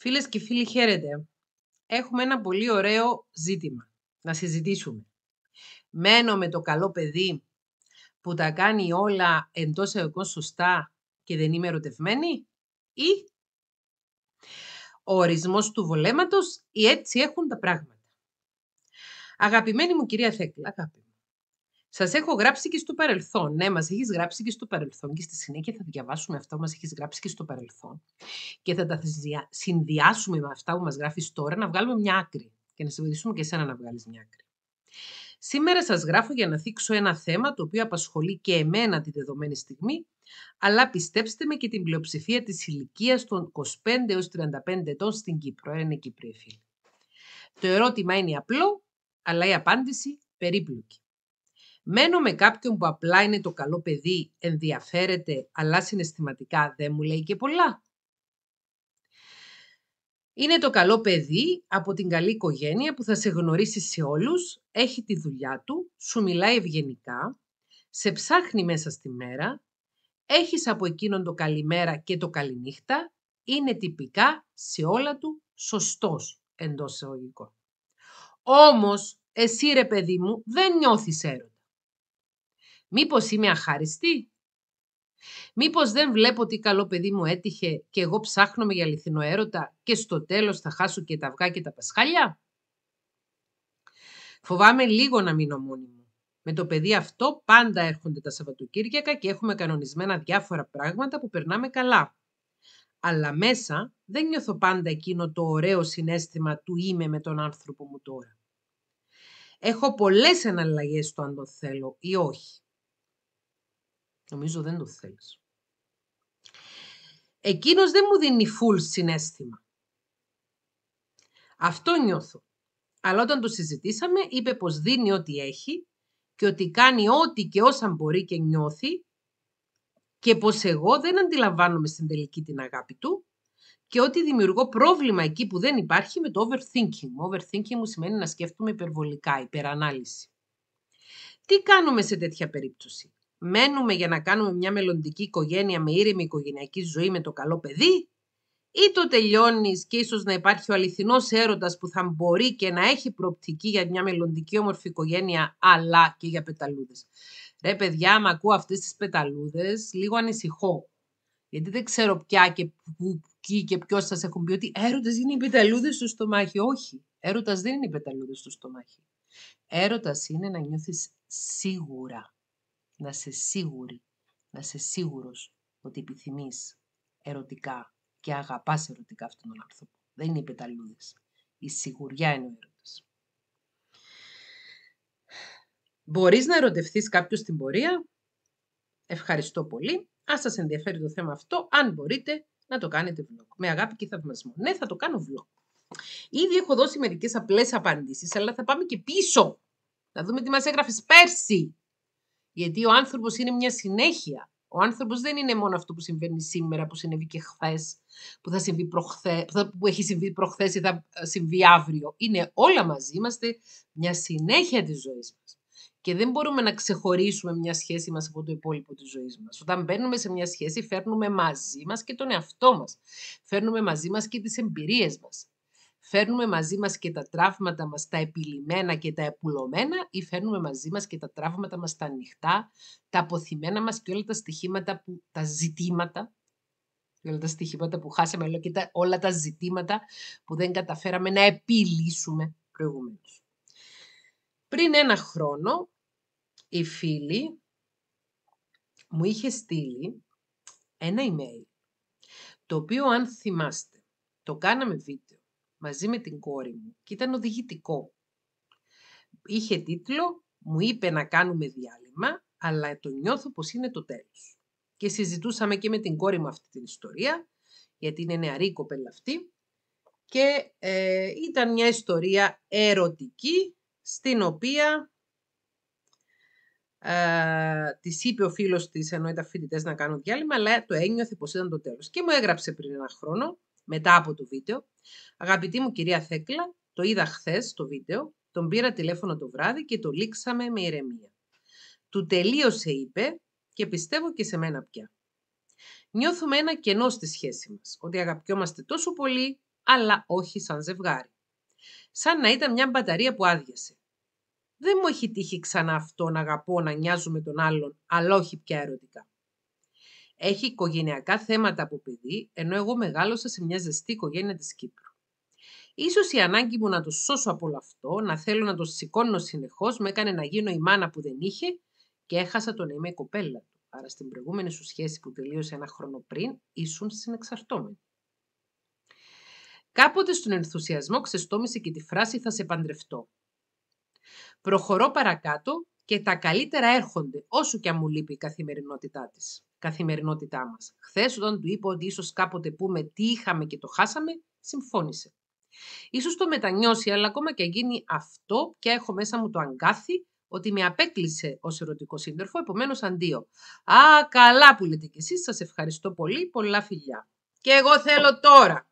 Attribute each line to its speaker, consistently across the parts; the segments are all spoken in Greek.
Speaker 1: Φίλες και φίλοι χαίρετε. Έχουμε ένα πολύ ωραίο ζήτημα να συζητήσουμε. Μένω με το καλό παιδί που τα κάνει όλα εντός εγώ σωστά και δεν είμαι ερωτευμένη ή ο ορισμός του βολέματος ή έτσι έχουν τα πράγματα. Αγαπημένη μου κυρία Θέκλα, αγαπημένη Σας έχω γράψει και στο παρελθόν. Ναι, μας έχεις γράψει και στο παρελθόν και στη συνέχεια θα διαβάσουμε αυτά που μας έχεις γράψει και στο παρελθόν και θα τα συνδυάσουμε με αυτά που μας γράφεις τώρα να βγάλουμε μια άκρη και να σε βοηθήσουμε και εσένα να βγάλεις μια άκρη. Σήμερα σας γράφω για να θίξω ένα θέμα το οποίο απασχολεί και εμένα τη δεδομένη στιγμή, αλλά πιστέψτε με και την πλειοψηφία της ηλικίας των 25 έω 35 ετών στην Κύπρο. ένα ε, Κύπριο φίλοι. Το ερώτημα είναι απλό, αλλά η απάντηση περίπλοκη. Μένω με κάποιον που απλά είναι το καλό παιδί, ενδιαφέρεται, αλλά συναισθηματικά δεν μου λέει και πολλά. Είναι το καλό παιδί από την καλή οικογένεια που θα σε γνωρίσει σε όλους, έχει τη δουλειά του, σου μιλάει ευγενικά, σε ψάχνει μέσα στη μέρα, έχεις από εκείνον το καλημέρα και το καληνύχτα, είναι τυπικά σε όλα του σωστός εντός εισαγωγικών. Όμως, εσύ ρε παιδί μου δεν νιώθεις έρωτα. Μήπως είμαι αχάριστη? Μήπως δεν βλέπω τι καλό παιδί μου έτυχε και εγώ με για αληθινό έρωτα και στο τέλος θα χάσω και τα αυγά και τα πασχάλια? Φοβάμαι λίγο να μείνω μόνη μου. Με το παιδί αυτό πάντα έρχονται τα Σαββατοκύριακα και έχουμε κανονισμένα διάφορα πράγματα που περνάμε καλά. Αλλά μέσα δεν νιώθω πάντα εκείνο το ωραίο συνέστημα του είμαι με τον άνθρωπο μου τώρα. Έχω πολλές εναλλαγές στο αν το θέλω ή όχι. Νομίζω δεν το θέλεις. Εκείνος δεν μου δίνει φουλ συνέστημα. Αυτό νιώθω. Αλλά όταν το συζητήσαμε, είπε πως δίνει ό,τι έχει και ότι κάνει ό,τι και όσα μπορεί και νιώθει και πως εγώ δεν αντιλαμβάνομαι στην τελική την αγάπη του και ότι δημιουργώ πρόβλημα εκεί που δεν υπάρχει με το overthinking. overthinking μου σημαίνει να σκέφτομαι υπερβολικά, υπερανάλυση. Τι κάνουμε σε τέτοια περίπτωση μένουμε για να κάνουμε μια μελλοντική οικογένεια με ήρεμη οικογενειακή ζωή με το καλό παιδί ή το τελειώνεις και ίσως να υπάρχει ο αληθινός έρωτας που θα μπορεί και να έχει προοπτική για μια μελλοντική όμορφη οικογένεια αλλά και για πεταλούδες. Ρε παιδιά, άμα ακούω αυτές τις πεταλούδες λίγο ανησυχώ. Γιατί δεν ξέρω πια και πού και ποιος σας έχουν πει ότι έρωτας είναι οι πεταλούδες στο στομάχι. Όχι. Έρωτας δεν είναι οι πεταλούδες στο στομάχι. Έρωτας είναι να νιώθεις σίγουρα να είσαι σίγουρη, να είσαι σίγουρος ότι επιθυμείς ερωτικά και αγαπάς ερωτικά αυτόν τον άνθρωπο. Δεν είναι οι πεταλούδες. Η σιγουριά είναι ο έρωτας. Μπορείς να ερωτευθείς κάποιο στην πορεία. Ευχαριστώ πολύ. Αν σας ενδιαφέρει το θέμα αυτό, αν μπορείτε να το κάνετε vlog. Με αγάπη και θαυμασμό. Ναι, θα το κάνω vlog. Ήδη έχω δώσει μερικές απλές απαντήσεις, αλλά θα πάμε και πίσω. Να δούμε τι μας έγραφες πέρσι. Γιατί ο άνθρωπος είναι μια συνέχεια. Ο άνθρωπος δεν είναι μόνο αυτό που συμβαίνει σήμερα, που συνέβη και χθες, που, θα συμβεί προχθέ, που, που έχει συμβεί προχθές ή θα ε, συμβεί αύριο. Είναι όλα μαζί, είμαστε μια συνέχεια της ζωής μας. Και δεν μπορούμε να ξεχωρίσουμε μια σχέση μας από το υπόλοιπο της ζωής μας. Όταν μπαίνουμε σε μια σχέση φέρνουμε μαζί μας και τον εαυτό μας. Φέρνουμε μαζί μας και τις εμπειρίες μας. Φέρνουμε μαζί μας και τα τραύματα μας τα επιλυμένα και τα επουλωμένα ή φέρνουμε μαζί μας και τα τραύματα μας τα ανοιχτά, τα αποθυμένα μας και όλα τα στοιχήματα, που, τα ζητήματα, όλα τα στοιχήματα που χάσαμε, όλα και τα, όλα τα ζητήματα που δεν καταφέραμε να επιλύσουμε προηγουμένως. Πριν ένα χρόνο, η φίλη μου είχε στείλει ένα email, το οποίο αν θυμάστε, το κάναμε βίντεο, μαζί με την κόρη μου και ήταν οδηγητικό. Είχε τίτλο «Μου είπε να κάνουμε διάλειμμα, αλλά το νιώθω πως είναι το τέλος». Και συζητούσαμε και με την κόρη μου αυτή την ιστορία, γιατί είναι νεαρή κοπέλα αυτή, και ε, ήταν μια ιστορία ερωτική, στην οποία ε, της είπε ο φίλος της, ενώ ήταν φοιτητές να κάνουν διάλειμμα, αλλά το ένιωθε πως ήταν το τέλος. Και μου έγραψε πριν ένα χρόνο μετά από το βίντεο. Αγαπητή μου κυρία Θέκλα, το είδα χθες το βίντεο, τον πήρα τηλέφωνο το βράδυ και το λήξαμε με ηρεμία. Του τελείωσε, είπε, και πιστεύω και σε μένα πια. Νιώθουμε ένα κενό στη σχέση μας, ότι αγαπιόμαστε τόσο πολύ, αλλά όχι σαν ζευγάρι. Σαν να ήταν μια μπαταρία που άδειασε. Δεν μου έχει τύχει ξανά αυτό να αγαπώ να νοιάζουμε τον άλλον, αλλά όχι πια ερωτικά. Έχει οικογενειακά θέματα από παιδί, ενώ εγώ μεγάλωσα σε μια ζεστή οικογένεια της Κύπρου. Ίσως η ανάγκη μου να το σώσω από όλο αυτό, να θέλω να το σηκώνω συνεχώς, με έκανε να γίνω η μάνα που δεν είχε και έχασα το να είμαι η κοπέλα του. Άρα στην προηγούμενη σου σχέση που τελείωσε ένα χρόνο πριν, ήσουν συνεξαρτώμενοι. Κάποτε στον ενθουσιασμό ξεστόμησε και τη φράση «θα σε παντρευτώ». Προχωρώ παρακάτω και τα καλύτερα έρχονται, όσο και αν μου λείπει η καθημερινότητά της καθημερινότητά μας. Χθες όταν του είπα ότι ίσως κάποτε πούμε τι είχαμε και το χάσαμε, συμφώνησε. Ίσως το μετανιώσει, αλλά ακόμα και γίνει αυτό και έχω μέσα μου το αγκάθι ότι με απέκλεισε ως ερωτικό σύντροφο, επομένως αντίο. Α, καλά που λέτε κι εσείς, σας ευχαριστώ πολύ, πολλά φιλιά. Και εγώ θέλω τώρα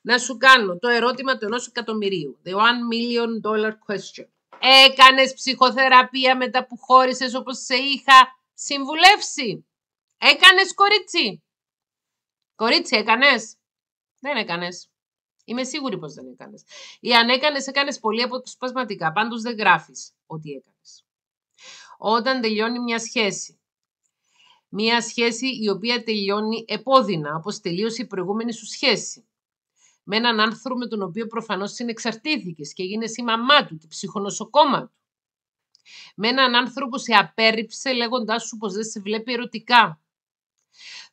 Speaker 1: να σου κάνω το ερώτημα του ενός εκατομμυρίου. The one million dollar question. Έκανες ψυχοθεραπεία μετά που χώρισες όπως σε είχα συμβουλεύσει. Έκανες κορίτσι. Κορίτσι έκανες. Δεν έκανες. Είμαι σίγουρη πως δεν έκανες. Ή αν έκανες, έκανες πολύ αποσπασματικά. Πάντως δεν γράφεις ότι έκανες. Όταν τελειώνει μια σχέση. Μια σχέση η οποία τελειώνει επώδυνα, όπως τελείωσε η οποια τελειωνει επωδυνα όπω τελειωσε η προηγουμενη σου σχέση. Με έναν άνθρωπο με τον οποίο προφανώς συνεξαρτήθηκες και έγινε η μαμά του και ψυχονοσοκόμα του. Με έναν άνθρωπο που σε απέρριψε λέγοντάς σου πως δεν σε βλέπει ερωτικά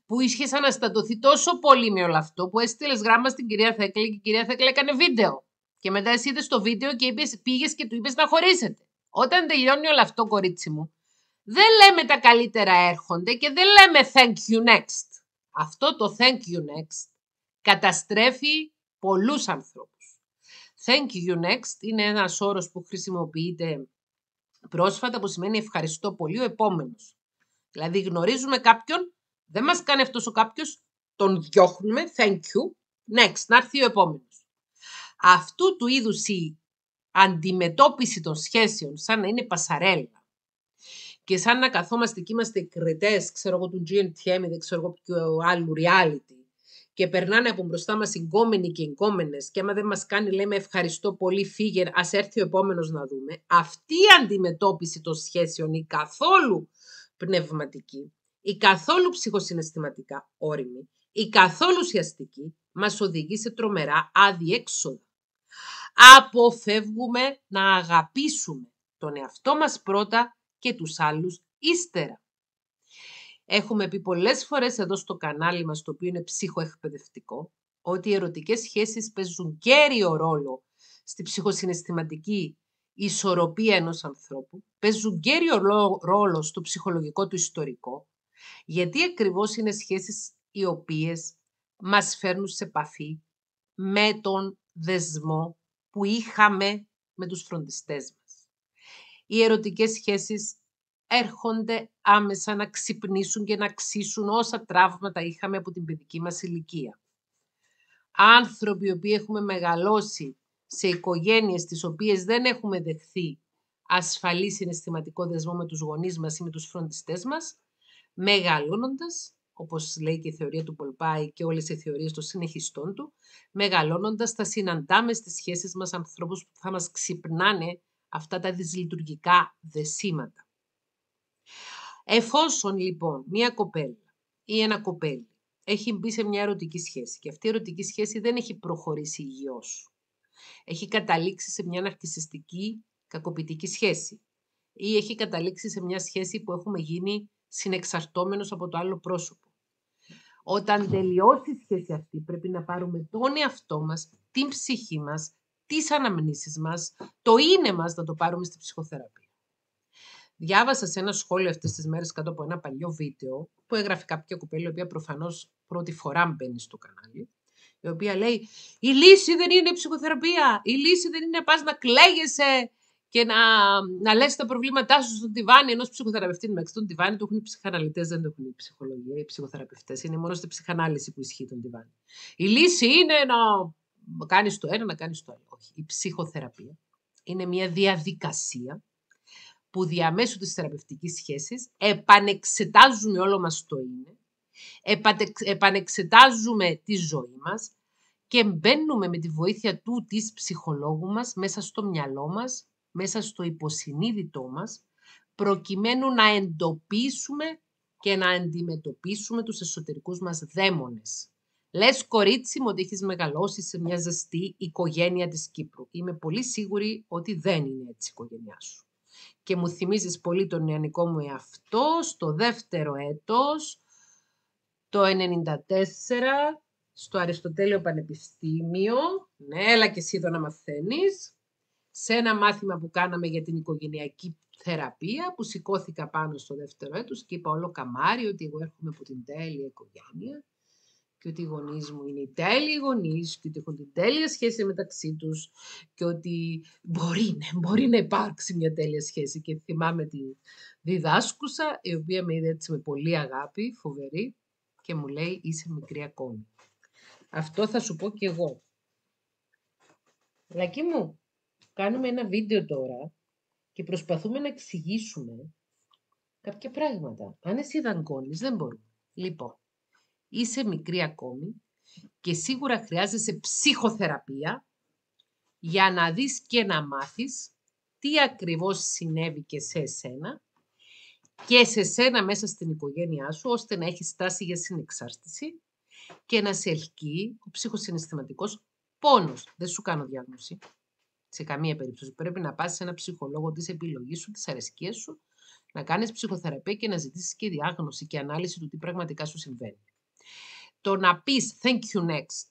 Speaker 1: που ίσχυε αναστατωθεί τόσο πολύ με όλο αυτό που έστειλες γράμμα στην κυρία Θέκλε και η κυρία Θέκλη έκανε βίντεο. Και μετά εσύ είδες το βίντεο και πήγες και του είπες να χωρίσετε. Όταν τελειώνει όλο αυτό, κορίτσι μου, δεν λέμε τα καλύτερα έρχονται και δεν λέμε thank you next. Αυτό το thank you next καταστρέφει πολλούς ανθρώπους. Thank you next είναι ένας όρος που χρησιμοποιείται πρόσφατα που σημαίνει ευχαριστώ πολύ ο επόμενος. Δηλαδή γνωρίζουμε κάποιον δεν μας κάνει αυτός ο κάποιος, τον διώχνουμε, thank you, next, να έρθει ο επόμενος. Αυτού του είδους η αντιμετώπιση των σχέσεων σαν να είναι πασαρέλα και σαν να καθόμαστε και είμαστε κριτέ, ξέρω εγώ του GNTM, δεν ξέρω εγώ ποιο άλλου reality και περνάνε από μπροστά μας εγκόμενοι και εγκόμενες. και άμα δεν μας κάνει λέμε ευχαριστώ πολύ φύγε, Ας έρθει ο επόμενος να δούμε. Αυτή η αντιμετώπιση των σχέσεων ή καθόλου πνευματική η καθόλου ψυχοσυναισθηματικά όριμη, η καθόλου ουσιαστική, μας οδηγεί σε τρομερά αδιέξοδα. Αποφεύγουμε να αγαπήσουμε τον εαυτό μας πρώτα και τους άλλους ύστερα. Έχουμε πει πολλές φορές εδώ στο κανάλι μας, το οποίο είναι ψυχοεκπαιδευτικό, ότι οι ερωτικές σχέσεις παίζουν κέριο ρόλο στη ψυχοσυναισθηματική ισορροπία ενός ανθρώπου, παίζουν κέριο ρόλο στο ψυχολογικό του ιστορικό, γιατί ακριβώς είναι σχέσεις οι οποίες μας φέρνουν σε επαφή με τον δεσμό που είχαμε με τους φροντιστές μας. Οι ερωτικές σχέσεις έρχονται άμεσα να ξυπνήσουν και να ξύσουν όσα τραύματα είχαμε από την παιδική μας ηλικία. Άνθρωποι οι οποίοι έχουμε μεγαλώσει σε οικογένειες τις οποίες δεν έχουμε δεχθεί ασφαλή συναισθηματικό δεσμό με τους γονείς μας ή με τους φροντιστές μας, μεγαλώνοντας, όπως λέει και η θεωρία του Πολπάη και όλες οι θεωρίες των συνεχιστών του, μεγαλώνοντας θα συναντάμε στις σχέσεις μας ανθρώπους που θα μας ξυπνάνε αυτά τα δυσλειτουργικά δεσίματα. Εφόσον λοιπόν μία κοπέλα ή ένα κοπέλι έχει μπει σε μια ερωτική σχέση και αυτή η ερωτική σχέση δεν έχει προχωρήσει υγιώς. Έχει καταλήξει σε μια ναρκισιστική κακοποιητική σχέση ή έχει καταλήξει σε μια σχέση που έχουμε γίνει συνεξαρτώμενος από το άλλο πρόσωπο. Όταν τελειώσει η σχέση αυτή, πρέπει να πάρουμε τον εαυτό μας, την ψυχή μας, τις αναμνήσεις μας, το είναι μας να το πάρουμε στη ψυχοθεραπεία. Διάβασα σε ένα σχόλιο αυτές τις μέρες κάτω από ένα παλιό βίντεο που έγραφε κάποια κουπέλη, η οποία προφανώς πρώτη φορά μπαίνει στο κανάλι, η οποία λέει «Η λύση δεν είναι η ψυχοθεραπεία, η λύση δεν είναι να πας να κλαίγεσαι και να, να λες τα προβλήματά σου στον τιβάνι ενός ψυχοθεραπευτή. Μεταξύ τον τιβάνι το έχουν οι ψυχαναλυτές, δεν το έχουν οι ψυχολογία, οι ψυχοθεραπευτές. Είναι μόνο στη ψυχανάλυση που ισχύει τον τιβάνι. Η λύση είναι να κάνεις το ένα, να κάνεις το άλλο. Όχι. Η ψυχοθεραπεία είναι μια διαδικασία που διαμέσου της θεραπευτικής σχέσης επανεξετάζουμε όλο μας το είναι, επανεξετάζουμε τη ζωή μας και μπαίνουμε με τη βοήθεια του της ψυχολόγου μας μέσα στο μυαλό μας μέσα στο υποσυνείδητό μας, προκειμένου να εντοπίσουμε και να αντιμετωπίσουμε τους εσωτερικούς μας δαίμονες. Λες κορίτσι μου ότι έχεις μεγαλώσει σε μια ζεστή οικογένεια της Κύπρου. Είμαι πολύ σίγουρη ότι δεν είναι έτσι η οικογένειά σου. Και μου θυμίζεις πολύ τον νεανικό μου εαυτό στο δεύτερο έτος, το 1994 στο Αριστοτέλειο Πανεπιστήμιο. Ναι, έλα και εσύ εδώ να μαθαίνεις σε ένα μάθημα που κάναμε για την οικογενειακή θεραπεία που σηκώθηκα πάνω στο δεύτερο έτος και είπα όλο καμάρι ότι εγώ έρχομαι από την τέλεια οικογένεια και ότι οι γονείς μου είναι οι τέλειοι γονείς και ότι έχουν την τέλεια σχέση μεταξύ τους και ότι μπορεί, ναι, μπορεί να υπάρξει μια τέλεια σχέση. Και θυμάμαι τη διδάσκουσα, η οποία με είδε έτσι με πολύ αγάπη, φοβερή, και μου λέει είσαι μικρή ακόμη. Αυτό θα σου πω κι εγώ. Λακί μου, κάνουμε ένα βίντεο τώρα και προσπαθούμε να εξηγήσουμε κάποια πράγματα. Αν εσύ δαγκώνεις, δεν μπορούμε. Λοιπόν, είσαι μικρή ακόμη και σίγουρα χρειάζεσαι ψυχοθεραπεία για να δεις και να μάθεις τι ακριβώς συνέβη και σε εσένα και σε εσένα μέσα στην οικογένειά σου, ώστε να έχεις τάση για συνεξάρτηση και να σε ελκύει ο ψυχοσυναισθηματικός πόνος. Δεν σου κάνω διάγνωση. Σε καμία περίπτωση. Πρέπει να πας σε ένα ψυχολόγο της επιλογής σου, της αρεσκίας σου, να κάνεις ψυχοθεραπεία και να ζητήσεις και διάγνωση και ανάλυση του τι πραγματικά σου συμβαίνει. Το να πεις thank you next,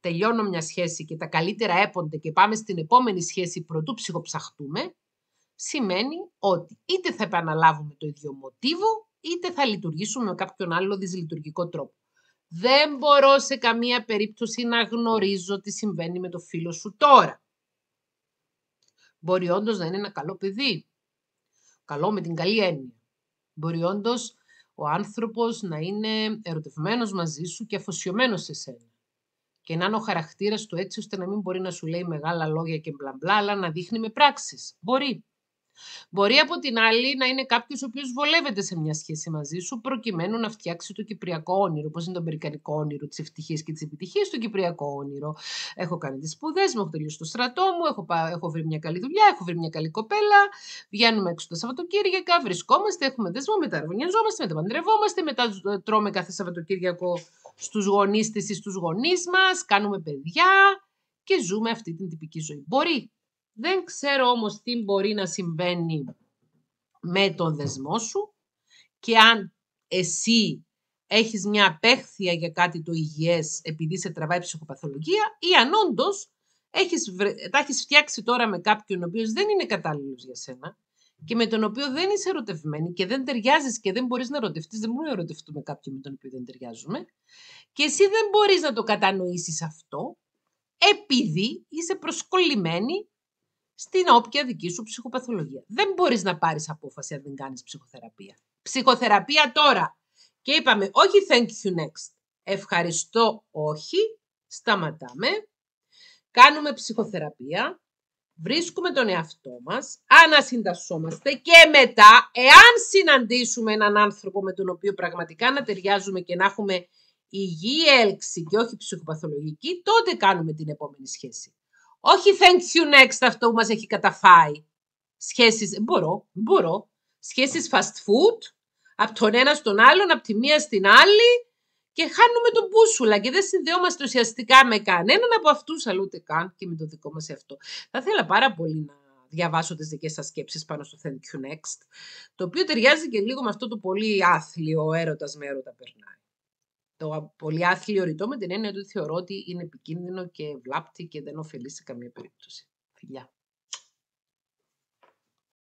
Speaker 1: τελειώνω μια σχέση και τα καλύτερα έπονται και πάμε στην επόμενη σχέση προτού ψυχοψαχτούμε, σημαίνει ότι είτε θα επαναλάβουμε το ίδιο μοτίβο, είτε θα λειτουργήσουμε με κάποιον άλλο δυσλειτουργικό τρόπο. Δεν μπορώ σε καμία περίπτωση να γνωρίζω τι συμβαίνει με το φίλο σου τώρα. Μπορεί όντως να είναι ένα καλό παιδί. Καλό με την καλή έννοια. Μπορεί όντως ο άνθρωπος να είναι ερωτευμένος μαζί σου και αφοσιωμένος σε σένα. Και να είναι ο χαρακτήρας του έτσι ώστε να μην μπορεί να σου λέει μεγάλα λόγια και μπλα μπλα, αλλά να δείχνει με πράξεις. Μπορεί. Μπορεί από την άλλη να είναι κάποιος ο οποίος βολεύεται σε μια σχέση μαζί σου, προκειμένου να φτιάξει το κυπριακό όνειρο. Πώ είναι το αμερικανικό όνειρο τη ευτυχία και τη επιτυχία, το κυπριακό όνειρο. Έχω κάνει τις σπουδές μου, έχω τελειώσει το στρατό μου, έχω, έχω βρει μια καλή δουλειά, έχω βρει μια καλή κοπέλα. Βγαίνουμε έξω τα Σαββατοκύριακα, βρισκόμαστε, έχουμε δεσμό, μετά μεταπαντρευόμαστε μετά παντρευόμαστε, μετά τρώμε κάθε Σαββατοκύριακο στους γονείς της ή στους γονείς μας, κάνουμε παιδιά και ζούμε αυτή την τυπική ζωή. Μπορεί δεν ξέρω όμως τι μπορεί να συμβαίνει με τον δεσμό σου και αν εσύ έχεις μια απέχθεια για κάτι το υγιές επειδή σε τραβάει ψυχοπαθολογία ή αν όντως τα έχεις φτιάξει τώρα με κάποιον ο οποίος δεν είναι κατάλληλος για σένα και με τον οποίο δεν είσαι ερωτευμένη και δεν ταιριάζεις και δεν μπορείς να ερωτευτείς, δεν μπορούμε να ερωτευτούμε κάποιον με τον οποίο δεν ταιριάζουμε. Και εσύ δεν μπορείς να το κατανοήσεις αυτό, επειδή είσαι προσκολλημένη στην όποια δική σου ψυχοπαθολογία. Δεν μπορείς να πάρεις απόφαση αν δεν κάνεις ψυχοθεραπεία. Ψυχοθεραπεία τώρα. Και είπαμε όχι thank you next. Ευχαριστώ όχι. Σταματάμε. Κάνουμε ψυχοθεραπεία. Βρίσκουμε τον εαυτό μας, ανασυντασσόμαστε και μετά, εάν συναντήσουμε έναν άνθρωπο με τον οποίο πραγματικά να ταιριάζουμε και να έχουμε υγιή έλξη και όχι ψυχοπαθολογική, τότε κάνουμε την επόμενη σχέση. Όχι thank you next αυτό που μας έχει καταφάει. Σχέσεις, μπορώ, μπορώ. Σχέσεις fast food, από τον ένα στον άλλον, από τη μία στην άλλη και χάνουμε τον μπούσουλα και δεν συνδεόμαστε ουσιαστικά με κανέναν από αυτούς, αλλά ούτε καν και με το δικό μας αυτό. Θα ήθελα πάρα πολύ να διαβάσω τις δικές σας σκέψεις πάνω στο Thank You Next, το οποίο ταιριάζει και λίγο με αυτό το πολύ άθλιο έρωτας με έρωτα περνάει το πολύ άθλιο ρητό με την έννοια ότι θεωρώ ότι είναι επικίνδυνο και βλάπτει και δεν ωφελεί σε καμία περίπτωση. Φιλιά.